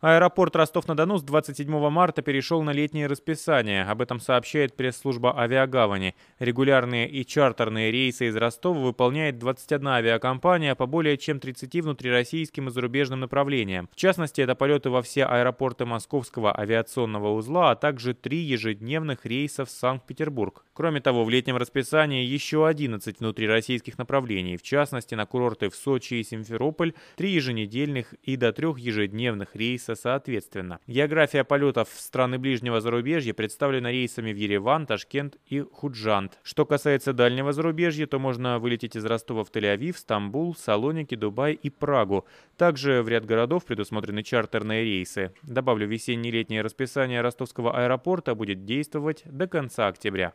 Аэропорт Ростов-на-Дону с 27 марта перешел на летнее расписание. Об этом сообщает пресс-служба авиагавани. Регулярные и чартерные рейсы из Ростова выполняет 21 авиакомпания по более чем 30 внутрироссийским и зарубежным направлениям. В частности, это полеты во все аэропорты Московского авиационного узла, а также три ежедневных рейса в Санкт-Петербург. Кроме того, в летнем расписании еще 11 внутрироссийских направлений, в частности, на курорты в Сочи и Симферополь, три еженедельных и до трех ежедневных рейса рейсы соответственно. География полетов в страны ближнего зарубежья представлена рейсами в Ереван, Ташкент и Худжант. Что касается дальнего зарубежья, то можно вылететь из Ростова в Тель-Авив, Стамбул, Салоники, Дубай и Прагу. Также в ряд городов предусмотрены чартерные рейсы. Добавлю, весенне-летнее расписание ростовского аэропорта будет действовать до конца октября.